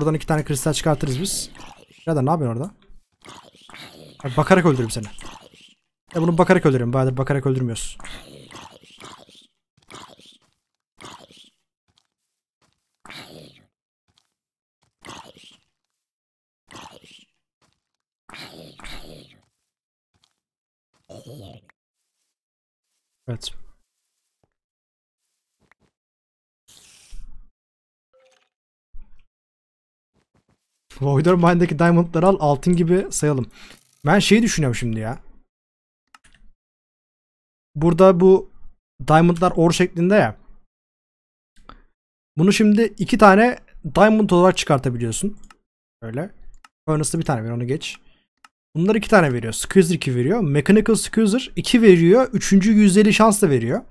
Buradan iki tane kristal çıkartırız biz. Birader ne yapıyorsun orada? Bak, bakarak öldürürüm seni. Ya e, bunu bakarak öldürüyorum. Bayağıdır bakarak öldürmüyoruz. Evet. Voidor Mine'daki diamondları al altın gibi sayalım. Ben şeyi düşünüyorum şimdi ya. Burada bu diamondlar or şeklinde ya. Bunu şimdi iki tane diamond olarak çıkartabiliyorsun. Öyle. Furnace'da bir tane ver onu geç. Bunlar iki tane veriyor. Squeezer 2 veriyor. Mechanical Squeezer 2 veriyor. Üçüncü 150 şans da veriyor.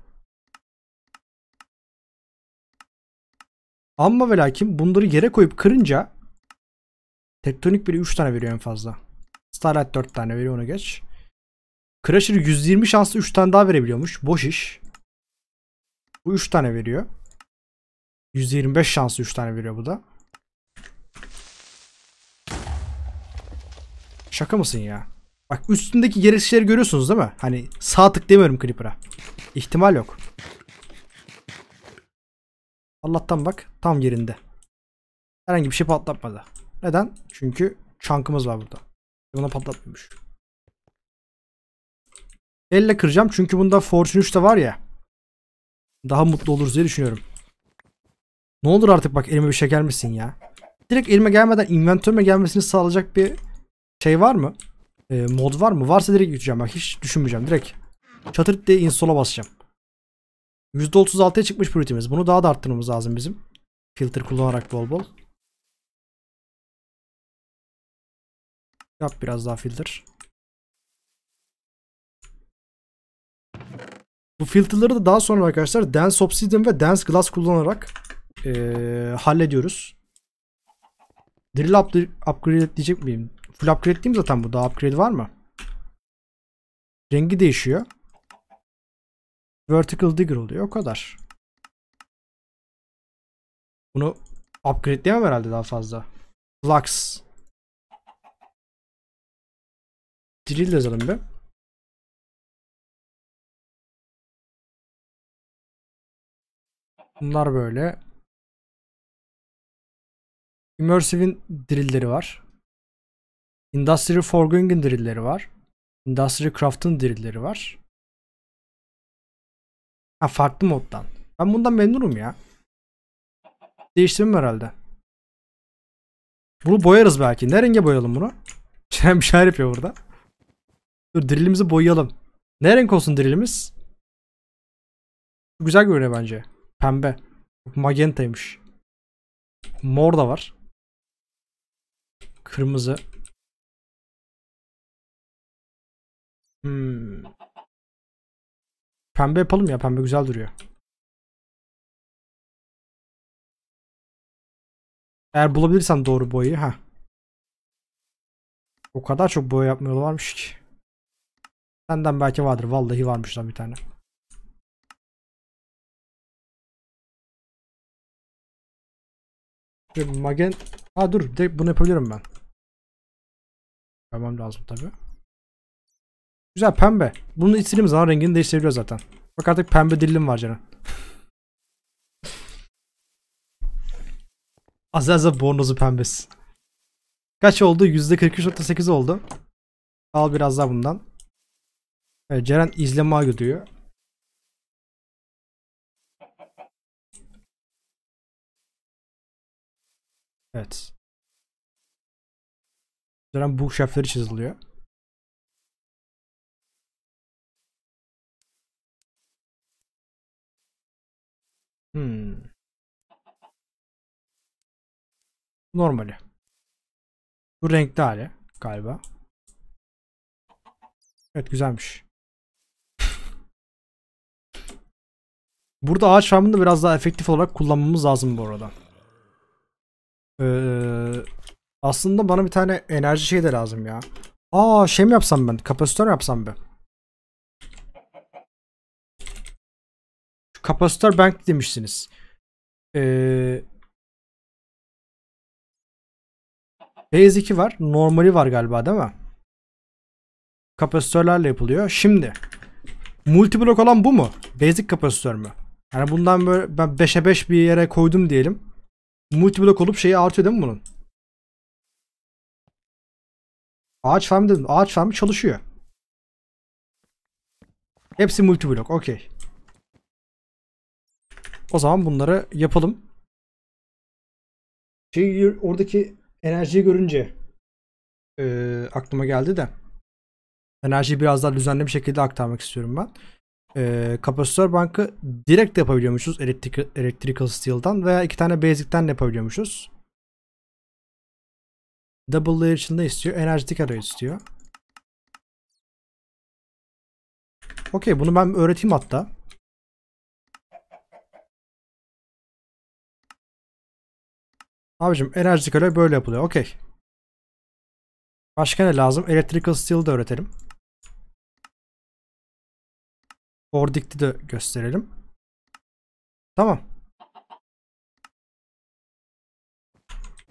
Ama ve lakin bunları yere koyup kırınca Tektonik bile 3 tane veriyor en fazla. Starlight 4 tane veriyor onu geç. Crusher 120 şanslı 3 tane daha verebiliyormuş. Boş iş. Bu 3 tane veriyor. 125 şanslı 3 tane veriyor bu da. Şaka mısın ya? Bak üstündeki gereksizleri görüyorsunuz değil mi? Hani sağ tık demiyorum Creeper'a. İhtimal yok. Allah'tan bak tam yerinde. Herhangi bir şey patlatmadı. Neden? Çünkü çankımız var burada. Buna patlatmıyormuş. Elle kıracağım çünkü bunda Fortune 3 de var ya. Daha mutlu oluruz diye düşünüyorum. Ne olur artık bak elime bir şey gelmesin ya. Direkt elime gelmeden inventörüme gelmesini sağlayacak bir şey var mı? Ee, mod var mı? Varsa direkt yutacağım bak hiç düşünmeyeceğim direkt. Çatır diye install'a basacağım. %36'ya çıkmış prioritimiz. Bunu daha da arttırmamız lazım bizim. Filter kullanarak bol bol. Yap biraz daha filter. Bu filterları da daha sonra arkadaşlar Dense Obsidian ve Dense Glass kullanarak ee, hallediyoruz. Drill up, upgrade diyecek miyim? Full upgrade diyeyim zaten bu? Daha upgrade var mı? Rengi değişiyor. Vertical digger oluyor. O kadar. Bunu upgrade'leyemem herhalde daha fazla. Flux. Drill yazalım bir. Bunlar böyle. Immersive'in drillleri var. Industrial Forging'in drillleri var. Industrial Craft'ın drillleri var. Ha farklı moddan. Ben bundan memnunum ya. Değiştirmem herhalde. Bunu boyarız belki. Ne renge boyalım bunu? Şen bir şeyler yapıyor burada. Dur drillimizi boyayalım. Ne renk olsun drillimiz? Güzel görünüyor bence. Pembe. Magentaymış. Mor da var. Kırmızı. Hmm. Pembe yapalım ya. Pembe güzel duruyor. Eğer bulabilirsen doğru boyayı. ha. O kadar çok boya yapmıyorlarmış ki. Senden belki vardır. Vallahi varmış lan bir tane. Şu magen... Ha dur direkt bunu yapabilirim ben. Yapmam lazım tabi. Güzel pembe. Bunu istediğim zaman rengini değiştirebiliyor zaten. Bak artık pembe dilim var canım. Az az bornozu pembesi. Kaç oldu? %43.8 oldu. Al biraz daha bundan. Evet, Ceren izleme ayı diyor. Evet. Ceren bu şefleri çiziliyor. Hmm. Normali. Bu renkli hali galiba. Evet güzelmiş. Burada ağaç farmını da biraz daha efektif olarak kullanmamız lazım bu arada. Ee, aslında bana bir tane enerji şey de lazım ya. Aa şey mi yapsam ben? Kapasitör mü yapsam ben? Şu kapasitör bank demişsiniz. Ee, Phase 2 var. Normali var galiba değil mi? Kapasitörlerle yapılıyor. Şimdi. Multi olan bu mu? Basic kapasitör mü? Yani bundan böyle ben 5'e 5 bir yere koydum diyelim. Multiblok olup şeyi artıyor değil mi bunun? Ağaç farm dedim. Ağaç farm çalışıyor. Hepsi multiblok. Okey. O zaman bunları yapalım. Şey oradaki enerjiyi görünce e, aklıma geldi de enerjiyi biraz daha düzenli bir şekilde aktarmak istiyorum ben e, kapasitör bankı direkt yapabiliyormuşuz elektrik, electrical steel'dan veya iki tane basic'ten yapabiliyormuşuz. Double layer de istiyor. Enerjitik array istiyor. Okey bunu ben öğreteyim hatta. Abicim enerjitik array böyle yapılıyor. Okey. Başka ne lazım? Electrical steel de öğretelim. Fordict'i de gösterelim. Tamam.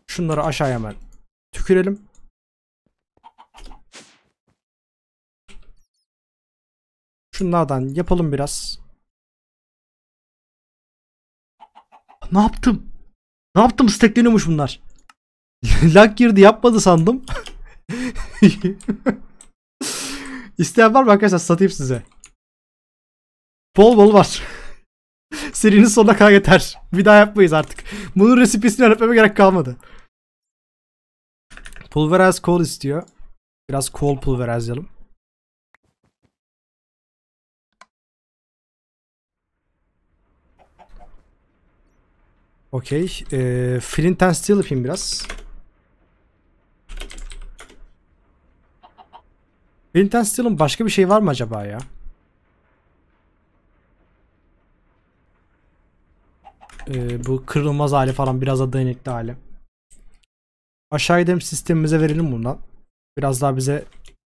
Şunları aşağıya hemen tükürelim. Şunlardan yapalım biraz. Ne yaptım? Ne yaptım? Stekleniyormuş bunlar. Lag girdi yapmadı sandım. İsteyen var mı arkadaşlar satayım size. Bol bol var. Serinin sonuna kadar yeter. Bir daha yapmayız artık. Bunun resipesini öğretmeme gerek kalmadı. Pulveraz kol istiyor. Biraz kol pulverize'layalım. Okey. Ee, flint and steel yapayım biraz. Flint and steel'ın başka bir şey var mı acaba ya? e, bu kırılmaz hali falan biraz da dayanıklı hali. Aşağı gidelim sistemimize verelim bundan. Biraz daha bize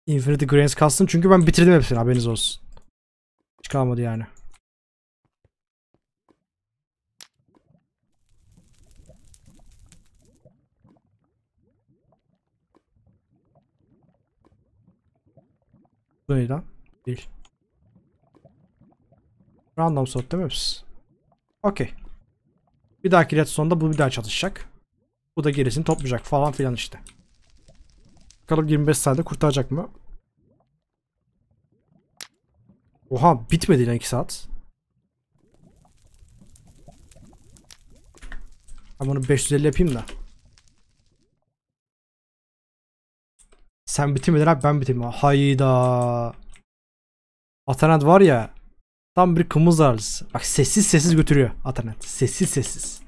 Infinity Grains kalsın. Çünkü ben bitirdim hepsini haberiniz olsun. Hiç kalmadı yani. Bu ne lan? Değil. Random slot değil mi hepsi? Okey. Bir dahaki redstone'da bu bir daha çalışacak. Bu da gerisini toplayacak falan filan işte. Bakalım 25 saniye kurtaracak mı? Oha bitmedi lan 2 saat. Ben bunu 550 yapayım da. Sen bitirmedin abi ben bitirmem. Hayda. Atanat var ya. Tam bir kımız ağrısı. Bak sessiz sessiz götürüyor Atanet. Sessiz sessiz.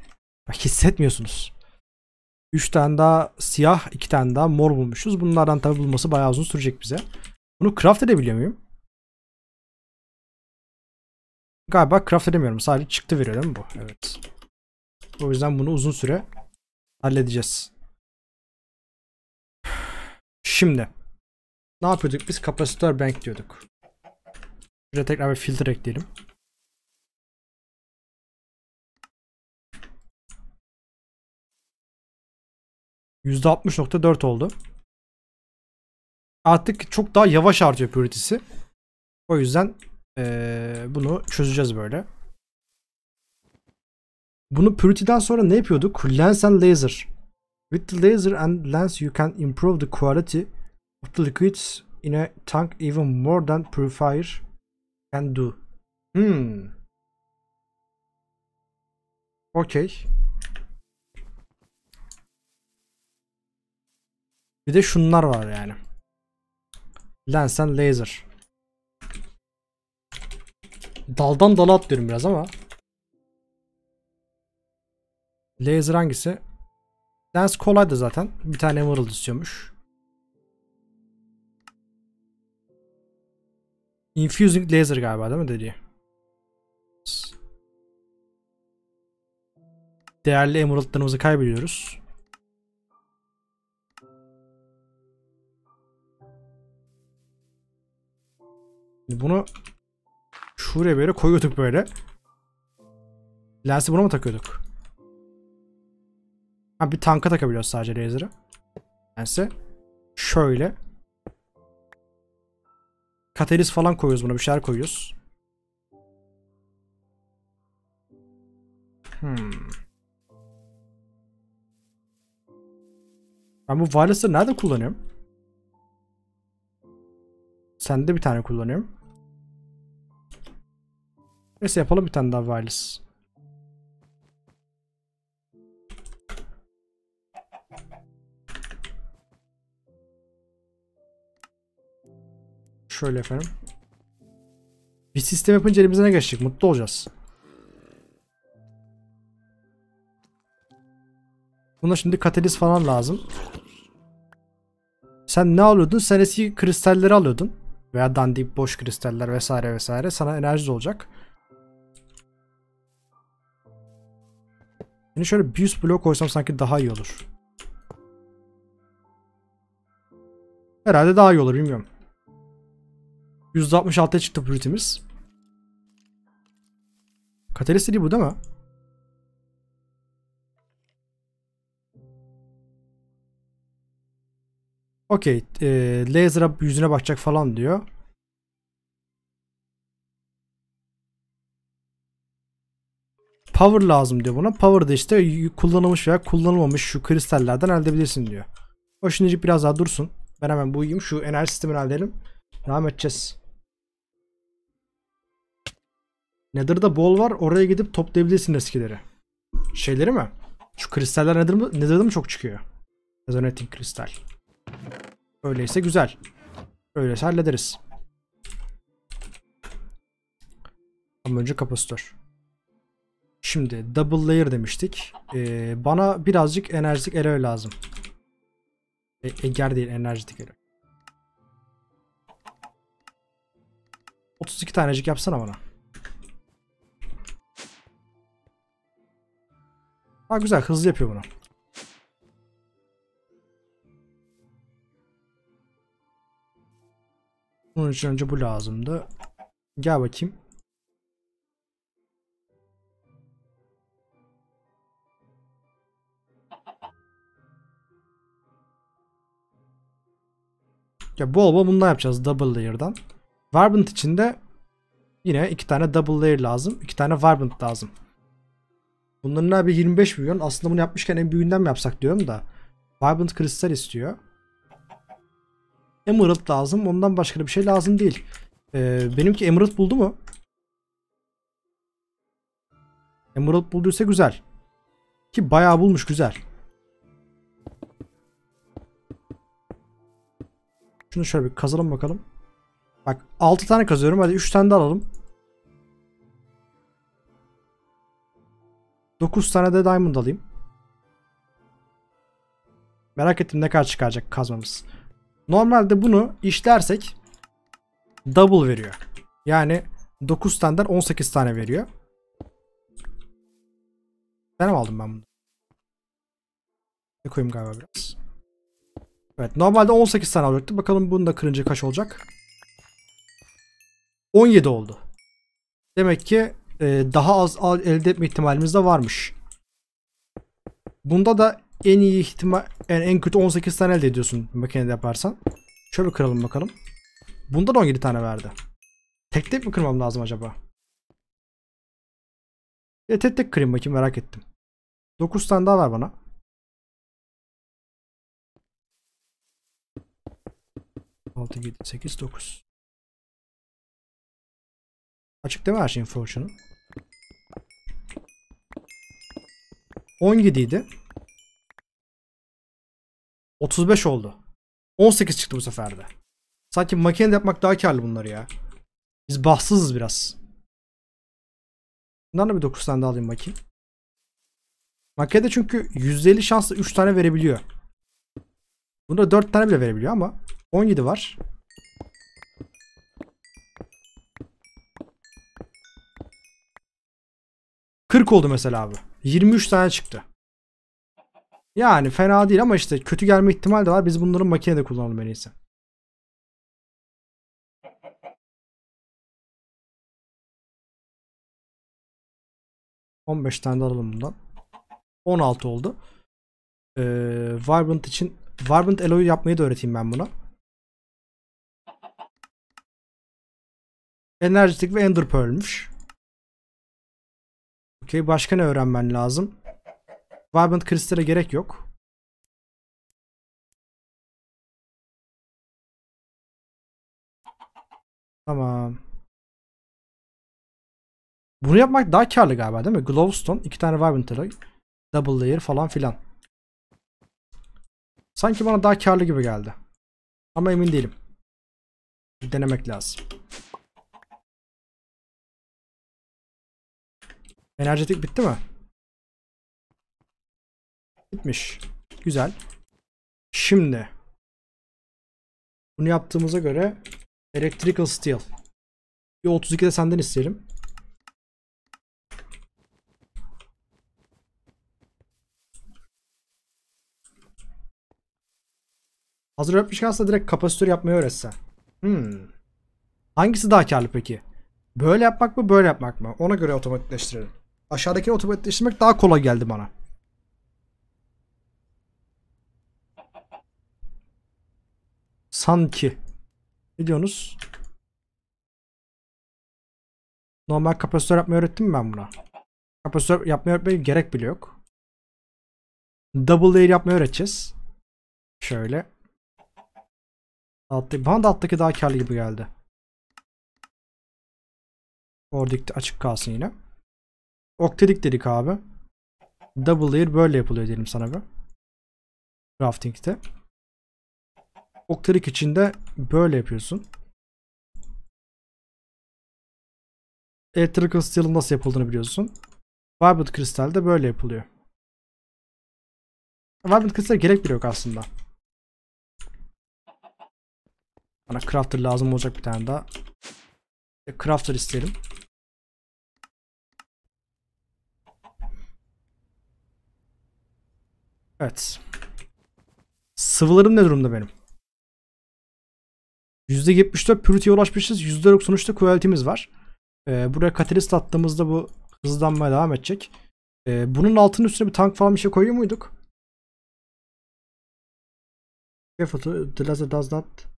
Bak hissetmiyorsunuz. 3 tane daha siyah, 2 tane daha mor bulmuşuz. Bunlardan tabi bulması bayağı uzun sürecek bize. Bunu craft edebiliyor muyum? Galiba craft edemiyorum. Sadece çıktı veriyor değil mi bu? Evet. O yüzden bunu uzun süre halledeceğiz. Şimdi. Ne yapıyorduk? Biz kapasitör bank diyorduk. Şuraya tekrar bir filtre ekleyelim. %60.4 oldu. Artık çok daha yavaş artıyor püritisi. O yüzden ee, bunu çözeceğiz böyle. Bunu purity'den sonra ne yapıyorduk? Lens and laser. With the laser and lens you can improve the quality of the liquids in a tank even more than purifier Can do. Hmm. Okey. Bir de şunlar var yani. Lensen laser. Daldan dala atlıyorum biraz ama. Laser hangisi? Lens kolaydı zaten. Bir tane emerald istiyormuş. Infusing Laser galiba değil mi dedi? Değerli emeraldlarımızı kaybediyoruz. Bunu şuraya böyle koyuyorduk böyle. Lensi buna mı takıyorduk? Ha bir tanka takabiliyoruz sadece laser'ı. Lensi. Şöyle. Kataliz falan koyuyoruz buna. Bir şeyler koyuyoruz. Hmm. Ben bu wireless'ı nerede kullanıyorum? Sende bir tane kullanıyorum. Neyse yapalım bir tane daha wireless. Şöyle efendim. Bir sistem yapınca elimize ne geçecek? Mutlu olacağız. Buna şimdi kataliz falan lazım. Sen ne alıyordun? Sen eski kristalleri alıyordun. Veya dandik boş kristaller vesaire vesaire. Sana enerji olacak. Yani şöyle bir üst blok koysam sanki daha iyi olur. Herhalde daha iyi olur bilmiyorum. %66'ya çıktı pürütimiz. Katalist değil bu değil mi? Okey. E, laser'a yüzüne bakacak falan diyor. Power lazım diyor buna. Power da işte kullanılmış veya kullanılmamış şu kristallerden elde edebilirsin diyor. O şimdilik biraz daha dursun. Ben hemen bu uyuyayım. Şu enerji sistemini halledelim. Devam edeceğiz. Nether'da bol var. Oraya gidip toplayabilirsin eskileri. Şeyleri mi? Şu kristaller Nether mı? Nether'da mı çok çıkıyor? Resonating kristal. Öyleyse güzel. Öyleyse hallederiz. Ama önce kapasitör. Şimdi double layer demiştik. Ee, bana birazcık enerjik aloe lazım. E, eger değil enerjik aloe. 32 tanecik yapsana bana. Ha güzel hızlı yapıyor bunu. Bunun için önce bu lazımdı. Gel bakayım. Ya bol bol bundan yapacağız double layer'dan. için de yine iki tane double layer lazım. iki tane Warband lazım. Bunların abi 25 milyon. Aslında bunu yapmışken en büyüğünden mi yapsak diyorum da. Vibrant Crystal istiyor. Emerald lazım. Ondan başka bir şey lazım değil. Ee, benimki Emerald buldu mu? Emerald bulduysa güzel. Ki bayağı bulmuş güzel. Şunu şöyle bir kazalım bakalım. Bak 6 tane kazıyorum. Hadi 3 tane de alalım. 9 tane de diamond alayım. Merak ettim ne kadar çıkacak kazmamız. Normalde bunu işlersek double veriyor. Yani 9 taneden 18 tane veriyor. Ben mi aldım ben bunu? Ne koyayım galiba biraz. Evet normalde 18 tane alacaktı. Bakalım bunu da kırınca kaç olacak? 17 oldu. Demek ki e, daha az elde etme ihtimalimiz de varmış. Bunda da en iyi ihtimal yani en kötü 18 tane elde ediyorsun makinede yaparsan. Şöyle kıralım bakalım. Bunda da 17 tane verdi. Tek tek mi kırmam lazım acaba? Ya tek tek kırayım bakayım merak ettim. 9 tane daha ver bana. Altı, yedi, sekiz, dokuz. Açık değil mi her şeyin Fortune'un? 17 idi. 35 oldu. 18 çıktı bu seferde. Sanki makinede yapmak daha karlı bunları ya. Biz bahtsızız biraz. Bundan da bir 9 tane daha alayım bakayım. Makinede çünkü %50 şansla 3 tane verebiliyor. Bunda 4 tane bile verebiliyor ama 17 var. 40 oldu mesela abi. 23 tane çıktı. Yani fena değil ama işte kötü gelme ihtimali de var. Biz bunların makinede kullanalım en iyisi. On beş tane de alalım bundan. 16 oldu. Ee, Vibrant için Vibrant Alloy'u yapmayı da öğreteyim ben buna. Enerjitik ve Ender Pearl'müş. Okey başka ne öğrenmen lazım? Vibrant Crystal'e gerek yok. Tamam. Bunu yapmak daha karlı galiba değil mi? Glowstone, iki tane Vibrant Alloy, Double Layer falan filan. Sanki bana daha karlı gibi geldi. Ama emin değilim. Bir denemek lazım. Enerjetik bitti mi? Bitmiş. Güzel. Şimdi. Bunu yaptığımıza göre Electrical Steel. Bir 32 de senden isteyelim. Hazır yapmışken kalsa direkt kapasitör yapmayı öğretse. Hmm. Hangisi daha karlı peki? Böyle yapmak mı böyle yapmak mı? Ona göre otomatikleştirelim. Aşağıdakini otomatikleştirmek daha kolay geldi bana. Sanki. Ne diyorsunuz? Normal kapasitör yapmayı öğrettim mi ben buna? Kapasitör yapmayı öğretmeye gerek bile yok. Double layer yapmayı öğreteceğiz. Şöyle. Alttaki, bana da alttaki daha karlı gibi geldi. Oradaki açık kalsın yine. Oktedik dedik abi. Double layer böyle yapılıyor diyelim sana bir. craftingte. Oktedik içinde böyle yapıyorsun. Electrical Steel'ın nasıl yapıldığını biliyorsun. Vibrant Crystal de böyle yapılıyor. Vibrant Crystal gerek bile yok aslında. Bana Crafter lazım olacak bir tane daha. E, crafter isteyelim. Evet. Sıvılarım ne durumda benim? %74 pürity'ye ulaşmışız. %93'te quality'miz var. Ee, buraya katalist attığımızda bu hızlanmaya devam edecek. Ee, bunun altının üstüne bir tank falan bir şey koyuyor muyduk? Careful, the laser does not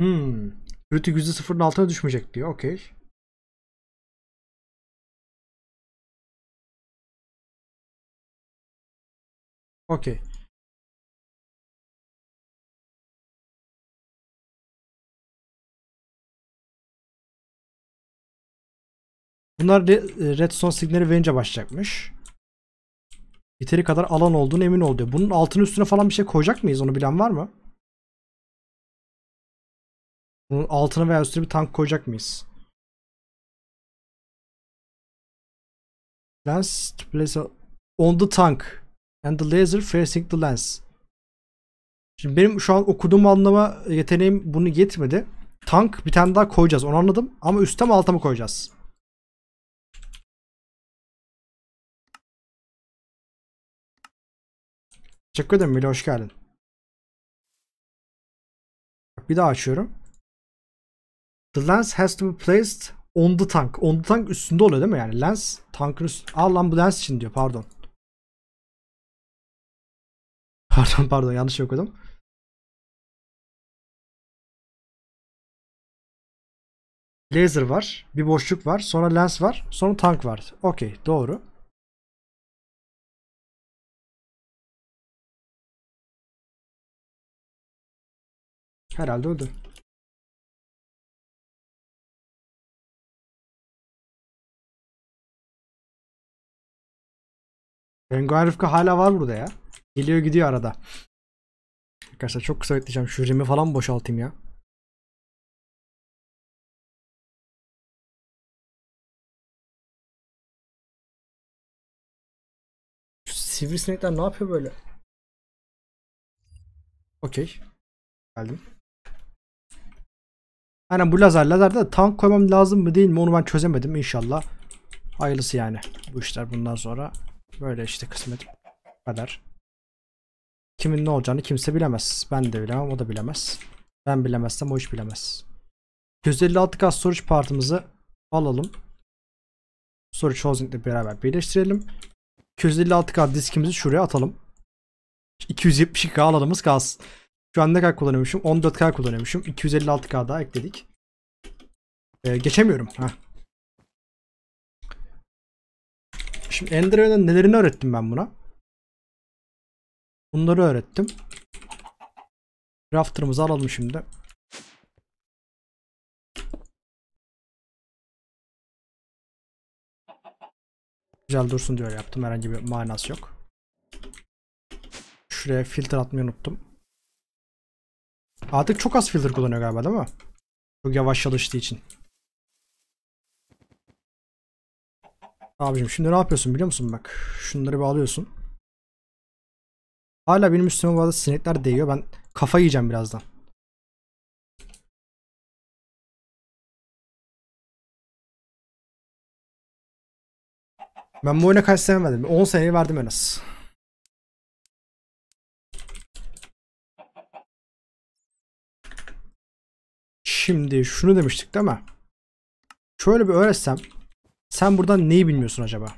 Hmm. Rütük %0'ın altına düşmeyecek diyor. Okey. Okey. Bunlar e, redstone signali verince başlayacakmış. Yeteri kadar alan olduğunu emin ol diyor. Bunun altının üstüne falan bir şey koyacak mıyız? Onu bilen var mı? Bunun altına veya üstüne bir tank koyacak mıyız? Lens to place on the tank and the laser facing the lens. Şimdi benim şu an okuduğum anlama yeteneğim bunu yetmedi. Tank bir tane daha koyacağız onu anladım ama üstte mi alta mı koyacağız? Teşekkür ederim Mila hoş geldin. Bir daha açıyorum. The lens has to be placed on the tank. On the tank üstünde oluyor değil mi? Yani lens tankın üstü. Al lan bu lens için diyor pardon. Pardon pardon yanlış okudum. Laser var. Bir boşluk var. Sonra lens var. Sonra tank var. Okey doğru. Herhalde öldü. Penguen Rıfkı hala var burada ya. Geliyor gidiyor arada. Arkadaşlar çok kısa bekleyeceğim. Şu remi falan boşaltayım ya. Şu sivrisinekler ne yapıyor böyle? Okey. Geldim. Aynen bu lazer. Lazerde de tank koymam lazım mı değil mi onu ben çözemedim inşallah. Hayırlısı yani bu işler bundan sonra. Böyle işte kısmet kadar. Kimin ne olacağını kimse bilemez. Ben de bilemem, o da bilemez. Ben bilemezsem o hiç bilemez. 156 kas soruç partımızı alalım. Soru choosing ile beraber birleştirelim. 256K diskimizi şuraya atalım. 272K alanımız kalsın. Şu an ne kadar kullanıyormuşum? 14K kullanıyormuşum. 256K daha ekledik. Ee, geçemiyorum. Heh. Şimdi Enderman'ın nelerini öğrettim ben buna? Bunları öğrettim. Rafter'ımızı alalım şimdi. Güzel dursun diyor yaptım. Herhangi bir manası yok. Şuraya filtre atmayı unuttum. Artık çok az filtre kullanıyor galiba değil mi? Çok yavaş çalıştığı için. Abicim şimdi ne yapıyorsun biliyor musun bak. Şunları bağlıyorsun. Hala benim üstüme bazı sinekler değiyor. Ben kafa yiyeceğim birazdan. Ben bu oyuna kaç sene verdim? 10 seneyi verdim en az. Şimdi şunu demiştik değil mi? Şöyle bir öğretsem sen buradan neyi bilmiyorsun acaba?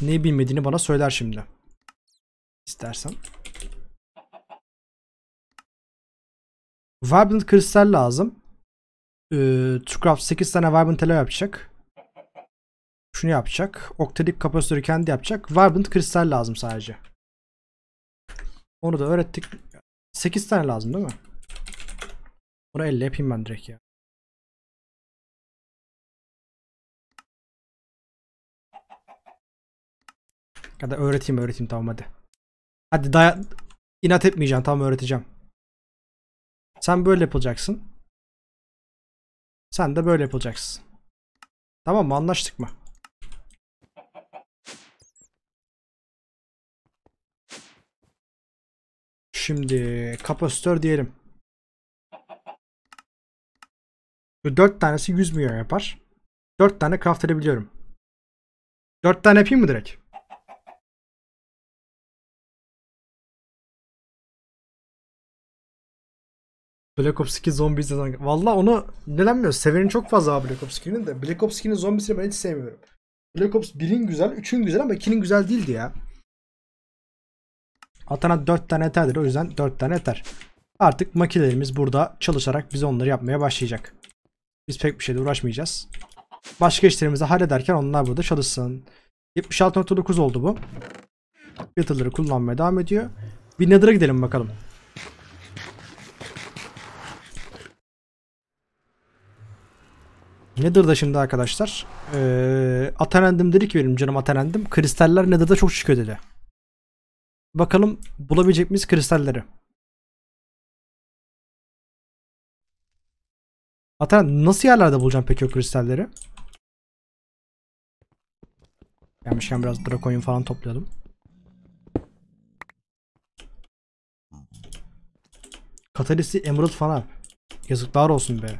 Neyi bilmediğini bana söyler şimdi. İstersen. Vibrant kristal lazım. Ee, Trucraft 8 tane Vibrant ele yapacak. Şunu yapacak. Octadip kapasitörü kendi yapacak. Vibrant kristal lazım sadece. Onu da öğrettik. 8 tane lazım değil mi? Bunu elle yapayım ben direkt ya. Ya öğreteyim öğreteyim tamam hadi. Hadi daya inat etmeyeceğim tamam öğreteceğim. Sen böyle yapılacaksın. Sen de böyle yapılacaksın. Tamam mı anlaştık mı? Şimdi kapasitör diyelim. Bu 4 tanesi 100 milyon yapar. 4 tane craft edebiliyorum. 4 tane yapayım mı direkt? Black Ops 2 zombi izleden. Valla onu nelenmiyor. Severin çok fazla abi Black Ops 2'nin de. Black Ops 2'nin zombisini ben hiç sevmiyorum. Black Ops 1'in güzel, 3'ün güzel ama 2'nin güzel değildi ya. Atana 4 tane yeterdir. O yüzden 4 tane yeter. Artık makinelerimiz burada çalışarak biz onları yapmaya başlayacak. Biz pek bir şeyle uğraşmayacağız. Başka işlerimizi hallederken onlar burada çalışsın. 76.9 oldu bu. Yatırları kullanmaya devam ediyor. Bir Nether'a gidelim bakalım. Nether'da şimdi arkadaşlar ee, Atenendum dedi ki benim canım Atenendum kristaller Nether'da çok çıkıyor dedi. Bakalım bulabilecek miyiz kristalleri? Atenendum nasıl yerlerde bulacağım peki o kristalleri? Gelmişken biraz drakoyun falan topladım. Katalisi emerald falan. Yazıklar olsun be.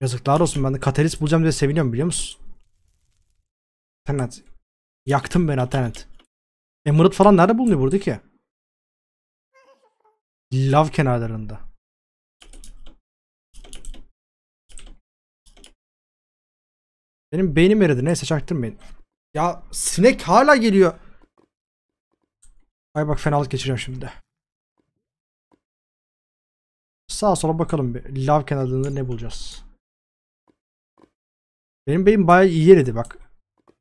Yazıklar olsun ben de katalist bulacağım diye seviniyorum biliyor musun? Alternatif. yaktım ben alternatif. Emerald falan nerede bulunuyor burada ki? Lav kenarlarında. Benim beynim eridi. Neyse çaktırmayın. Ya sinek hala geliyor. Ay bak fenalık geçireceğim şimdi. Sağa sola bakalım bir. Lav kenarlarında ne bulacağız? Benim beyim bayağı iyi yeridi bak.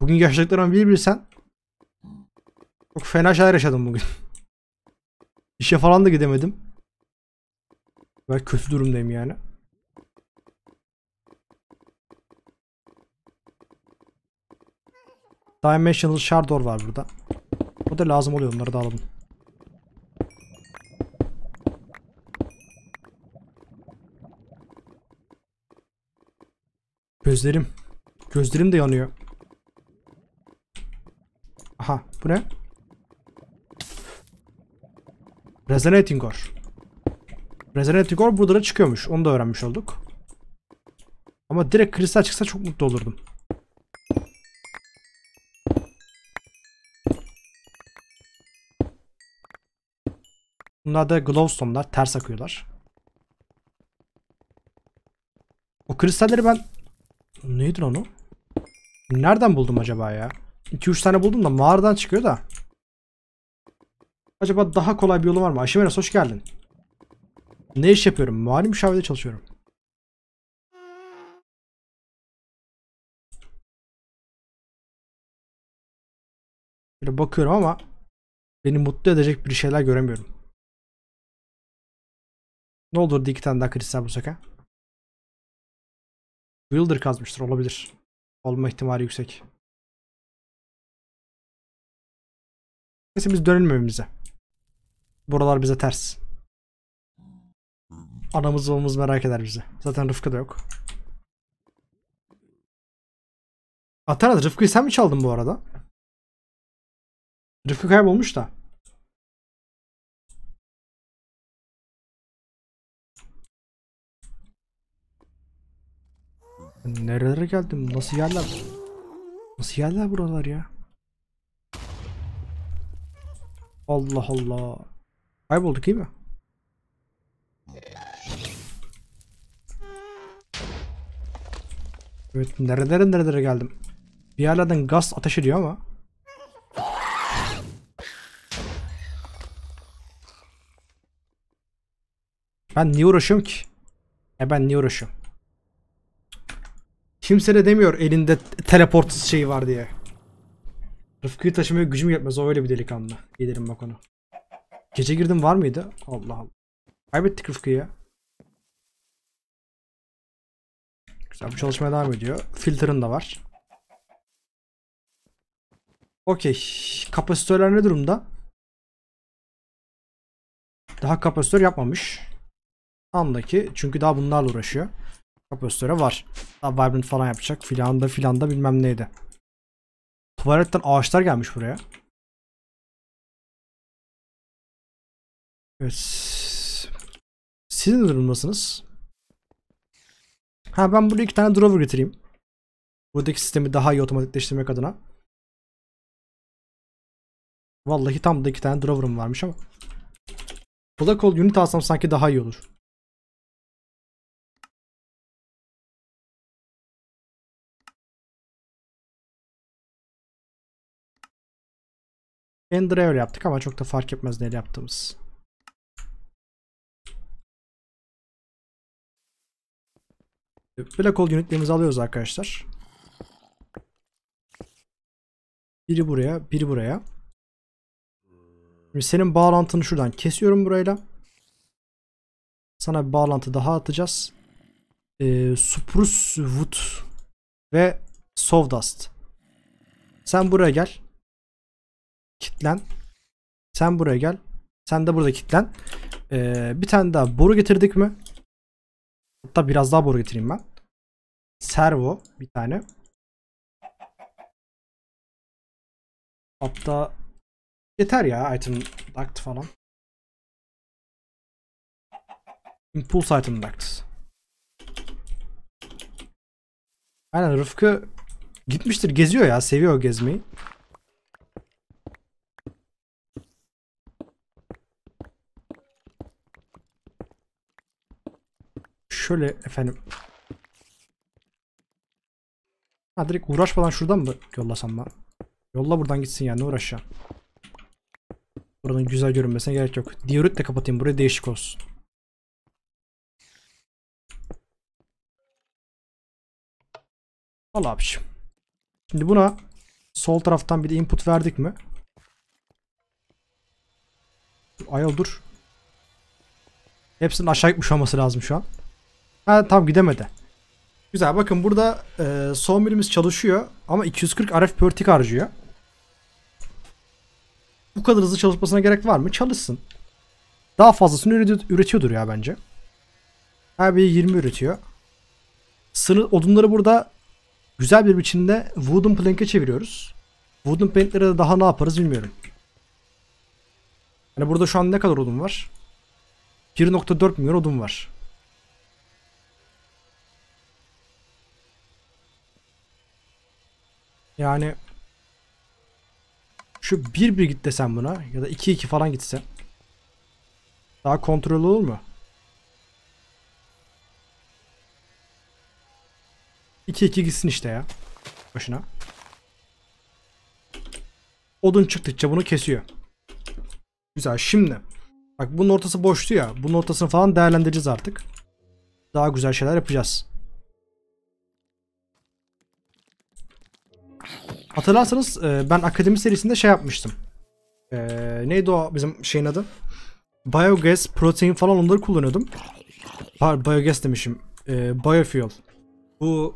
Bugün yaşadıklarımı bir Çok fena şeyler yaşadım bugün. İşe falan da gidemedim. Ben kötü durumdayım yani. Dimensional Shardor var burada. O da lazım oluyor onları da alalım. Gözlerim. Gözlerim de yanıyor. Aha bu ne? Resonating or. Resonating or burada da çıkıyormuş. Onu da öğrenmiş olduk. Ama direkt kristal çıksa çok mutlu olurdum. Bunlar da glowstone'lar. Ters akıyorlar. O kristalleri ben... Neydi onu? Nereden buldum acaba ya? 2-3 tane buldum da mağaradan çıkıyor da. Acaba daha kolay bir yolu var mı? Aşimeras hoş geldin. Ne iş yapıyorum? Mali müşavide çalışıyorum. Böyle bakıyorum ama beni mutlu edecek bir şeyler göremiyorum. Ne olur iki tane daha kristal bu ha? Builder kazmıştır olabilir olma ihtimali yüksek. Neyse biz dönelim evimize. Buralar bize ters. Anamız babamız merak eder bizi. Zaten Rıfkı da yok. Atanat Rıfkı'yı sen mi çaldın bu arada? Rıfkı kaybolmuş da. Nerelere geldim? Nasıl yerler? Nasıl yerler buralar ya? Allah Allah. Kaybolduk iyi mi? Evet nerelere nerelere geldim. Bir yerlerden gaz ateş ediyor ama. Ben niye uğraşıyorum ki? E ben niye uğraşıyorum? Kimse de demiyor elinde teleport şeyi var diye. Rıfkı'yı taşımaya gücüm yetmez. O öyle bir delikanlı. Gelirim bak onu. Gece girdim var mıydı? Allah Allah. Kaybettik Rıfkı'yı ya. Güzel bu çalışmaya devam ediyor. Filter'ın da var. Okey. Kapasitörler ne durumda? Daha kapasitör yapmamış. Andaki. Çünkü daha bunlarla uğraşıyor. Kapasitörü var. Daha vibrant falan yapacak. Filan da filan da bilmem neydi. Tuvaletten ağaçlar gelmiş buraya. Evet. Siz ne durumdasınız? Ha ben buraya iki tane drover getireyim. Buradaki sistemi daha iyi otomatikleştirmek adına. Vallahi tam da iki tane drover'ım varmış ama. Black Hole unit alsam sanki daha iyi olur. Ender'e yaptık ama çok da fark etmez neyle yaptığımız. Black Hole unitlerimizi alıyoruz arkadaşlar. Biri buraya, biri buraya. Şimdi senin bağlantını şuradan kesiyorum burayla. Sana bir bağlantı daha atacağız. Ee, Spruce Wood ve Sawdust. Sen buraya gel. Kitlen. Sen buraya gel. Sen de burada kitlen. Ee, bir tane daha boru getirdik mi? Hatta biraz daha boru getireyim ben. Servo bir tane. Hatta yeter ya item duct falan. Impulse item duct. Aynen Rıfkı gitmiştir geziyor ya seviyor gezmeyi. şöyle efendim. Ha direkt uğraş falan şuradan mı yollasam lan? Yolla buradan gitsin yani ne uğraşacağım. Buranın güzel görünmesine gerek yok. Diorit de kapatayım buraya değişik olsun. Al abiciğim. Şimdi buna sol taraftan bir de input verdik mi? Ayol dur. Hepsinin aşağı gitmiş olması lazım şu an. Ha tam gidemedi. Güzel bakın burada e, son birimiz çalışıyor ama 240 RF pörtik tick harcıyor. Bu kadar hızlı çalışmasına gerek var mı? Çalışsın. Daha fazlasını üretiyordur ya bence. Her biri 20 üretiyor. Sınır, odunları burada güzel bir biçimde wooden plank'e çeviriyoruz. Wooden plank'lere de daha ne yaparız bilmiyorum. Hani burada şu an ne kadar odun var? 1.4 milyon odun var. Yani şu 1-1 git desem buna ya da 2-2 falan gitse daha kontrol olur mu? 2-2 gitsin işte ya. Başına. Odun çıktıkça bunu kesiyor. Güzel şimdi. Bak bunun ortası boştu ya. Bunun ortasını falan değerlendireceğiz artık. Daha güzel şeyler yapacağız. Hatırlarsanız e, ben akademi serisinde şey yapmıştım. Ee, neydi o bizim şeyin adı? Biogas, protein falan onları kullanıyordum. Pardon biogas demişim. Ee, biofuel. Bu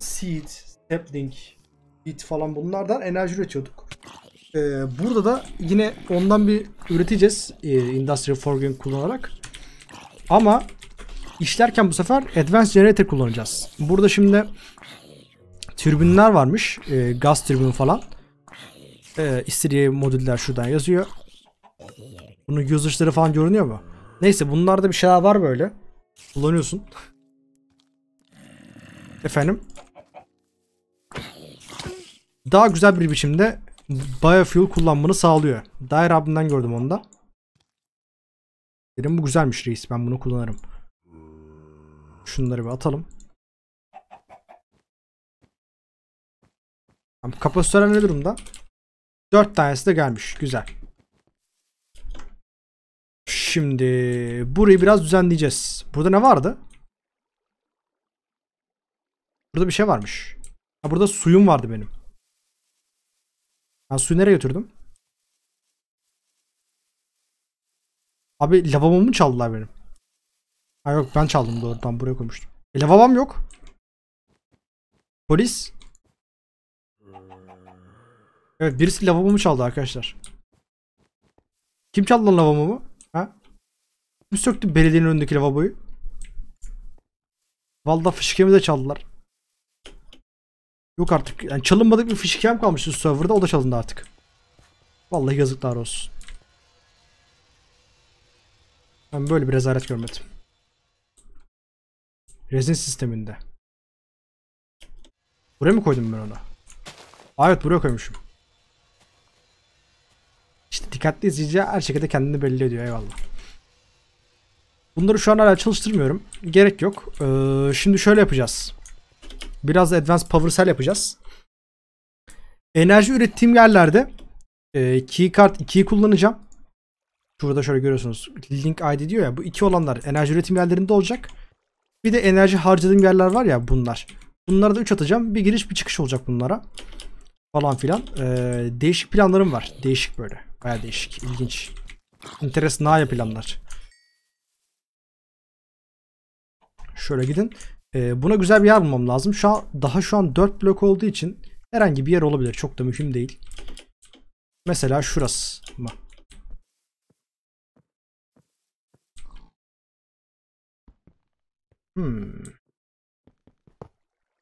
seed, sapling, bit falan bunlardan enerji üretiyorduk. Ee, burada da yine ondan bir üreteceğiz. Ee, Industrial Forging kullanarak. Ama işlerken bu sefer Advanced Generator kullanacağız. Burada şimdi Türbünler varmış. E, gaz türbün falan. E, istediği modüller şuradan yazıyor. Bunun usage'ları falan görünüyor mu? Neyse bunlarda bir şeyler var böyle. Kullanıyorsun. Efendim. Daha güzel bir biçimde biofuel kullanmanı sağlıyor. Dair abimden gördüm onu da. Dedim bu güzelmiş reis ben bunu kullanırım. Şunları bir atalım. Kapasitörler ne durumda? 4 tanesi de gelmiş. Güzel. Şimdi burayı biraz düzenleyeceğiz. Burada ne vardı? Burada bir şey varmış. Ha, burada suyum vardı benim. Ben suyu nereye götürdüm? Abi lavabomu çaldılar benim. Ha yok ben çaldım doğrudan buraya koymuştum. E, lavabom yok. Polis. Evet birisi lavabomu çaldı arkadaşlar. Kim çaldı lan lavabomu? Ha? Kim söktü belediyenin önündeki lavaboyu? Valla fışkemi de çaldılar. Yok artık. Yani çalınmadık bir fişkem kalmıştı serverda. O da çalındı artık. Vallahi yazıklar olsun. Ben böyle bir rezalet görmedim. Rezin sisteminde. Buraya mı koydum ben onu? evet buraya koymuşum. İşte dikkatli izleyici her şekilde kendini belli ediyor eyvallah. Bunları şu an hala çalıştırmıyorum. Gerek yok. Ee, şimdi şöyle yapacağız. Biraz da Advanced Power Cell yapacağız. Enerji ürettiğim yerlerde e, Keycard 2'yi kullanacağım. Şurada şöyle görüyorsunuz. Link ID diyor ya. Bu iki olanlar enerji üretim yerlerinde olacak. Bir de enerji harcadığım yerler var ya bunlar. Bunlara da 3 atacağım. Bir giriş bir çıkış olacak bunlara. Falan filan. Ee, değişik planlarım var. Değişik böyle. Baya değişik, ilginç. Interesting ya planlar. Şöyle gidin. Ee, buna güzel bir yer bulmam lazım. Şu an, daha şu an 4 blok olduğu için herhangi bir yer olabilir. Çok da mühim değil. Mesela şurası mı? Hmm.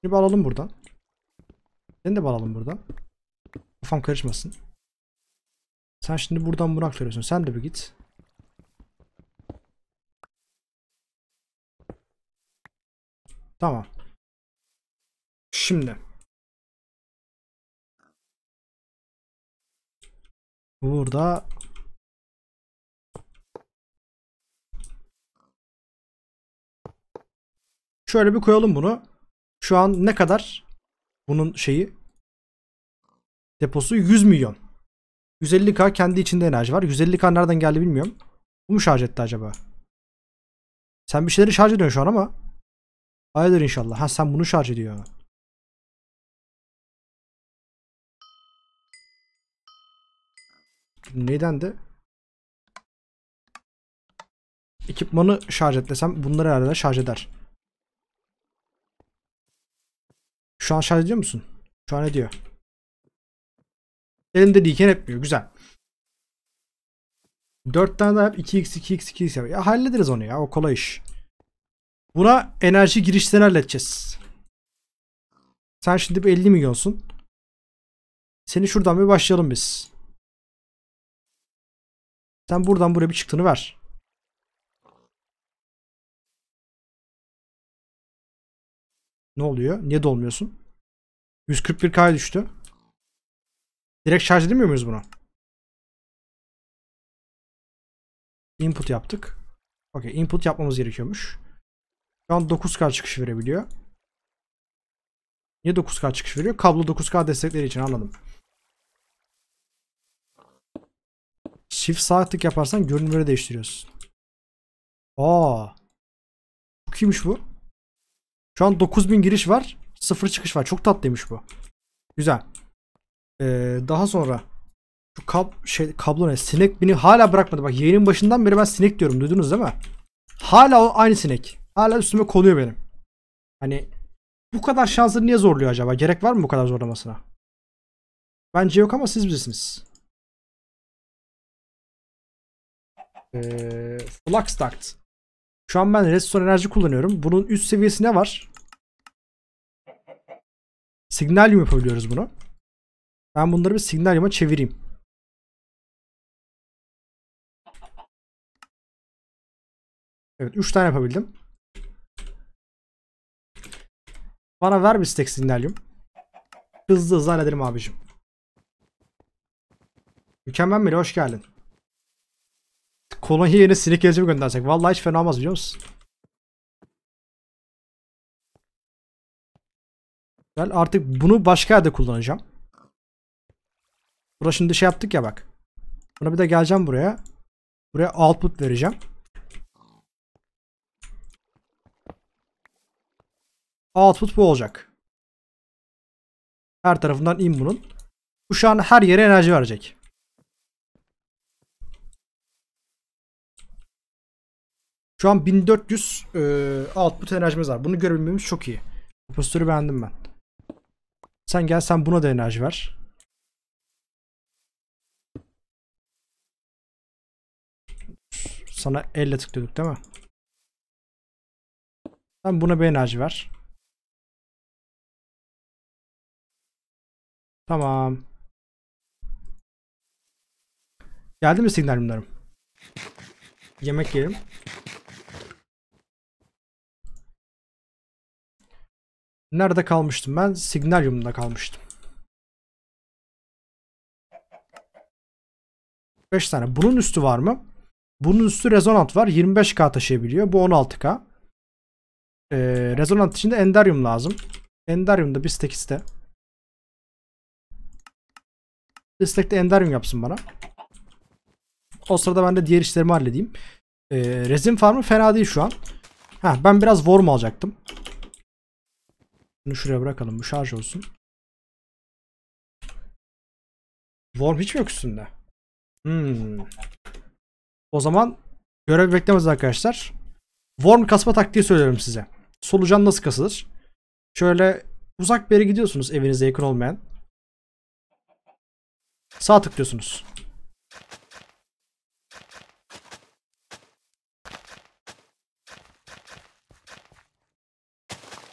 Şimdi bağlalım buradan. Seni de bağlalım buradan. Kafam karışmasın. Sen şimdi buradan burak veriyorsun. Sen de bir git. Tamam. Şimdi. Burada Şöyle bir koyalım bunu. Şu an ne kadar? Bunun şeyi deposu 100 milyon. 150k kendi içinde enerji var. 150k nereden geldi bilmiyorum. Bu mu şarj etti acaba? Sen bir şeyleri şarj ediyorsun şu an ama. Hayırdır inşallah. Ha sen bunu şarj ediyor. Neden de? Ekipmanı şarj etlesem bunları herhalde şarj eder. Şu an şarj ediyor musun? Şu an ediyor. Elinde diken etmiyor. Güzel. 4 tane daha yap. 2x 2x 2x Ya hallederiz onu ya. O kolay iş. Buna enerji girişten halledeceğiz. Sen şimdi bir 50 milyonsun. Seni şuradan bir başlayalım biz. Sen buradan buraya bir çıktığını ver. Ne oluyor? Niye dolmuyorsun? 141K'ya düştü. Direkt şarj edemiyor muyuz bunu? Input yaptık. Okey input yapmamız gerekiyormuş. Şu an 9K çıkış verebiliyor. Niye 9K çıkış veriyor? Kablo 9K destekleri için anladım. Shift sağ tık yaparsan görünümleri değiştiriyoruz. Aa. Çok iyiymiş bu. Şu an 9000 giriş var. sıfır çıkış var. Çok tatlıymış bu. Güzel. Ee, daha sonra şu kab şey kablo ne? Sinek beni hala bırakmadı. Bak yayının başından beri ben sinek diyorum. Duydunuz değil mi? Hala o aynı sinek. Hala üstüme konuyor benim. Hani bu kadar şansı niye zorluyor acaba? Gerek var mı bu kadar zorlamasına? Bence yok ama siz bilirsiniz. Ee, Flux Duct. Şu an ben Redstone enerji kullanıyorum. Bunun üst seviyesi ne var? Signalium yapabiliyoruz bunu. Ben bunları bir signalyuma çevireyim. Evet 3 tane yapabildim. Bana ver bir stack signalyum. Hızlı hızlı halledelim abicim. Mükemmel Meli hoş geldin. Kolonya yerine sinek ilacı mı göndersek? Vallahi hiç fena olmaz biliyor musun? Ben artık bunu başka yerde kullanacağım. Buna şimdi şey yaptık ya bak. Buna bir de geleceğim buraya. Buraya output vereceğim. Output bu olacak. Her tarafından in bunun. Bu şu an her yere enerji verecek. Şu an 1400 e, output enerjimiz var. Bunu görebilmemiz çok iyi. Kapasitörü beğendim ben. Sen gel sen buna da enerji ver. Sana elle tıklıyorduk değil mi? Sen buna bir enerji ver. Tamam. Geldi mi signalimlerim? Yemek yiyelim. Nerede kalmıştım ben? Signalyum'da kalmıştım. 5 tane. Bunun üstü var mı? Bunun üstü rezonant var. 25K taşıyabiliyor. Bu 16K. Ee, rezonant için de Enderium lazım. Enderium da bir stack iste. Bir stack de Enderium yapsın bana. O sırada ben de diğer işlerimi halledeyim. Ee, resin farmı fena değil şu an. Heh, ben biraz worm alacaktım. Bunu şuraya bırakalım. Bu şarj olsun. Worm hiç mi yok üstünde? Hmm. O zaman görev beklemez arkadaşlar. Worm kasma taktiği söylüyorum size. Solucan nasıl kasılır? Şöyle uzak bir yere gidiyorsunuz evinize yakın olmayan. Sağ tıklıyorsunuz.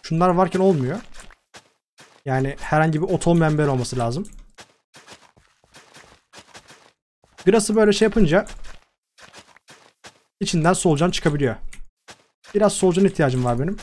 Şunlar varken olmuyor. Yani herhangi bir ot olmayan bir olması lazım. Gras'ı böyle şey yapınca İçinden solucan çıkabiliyor. Biraz solucan ihtiyacım var benim.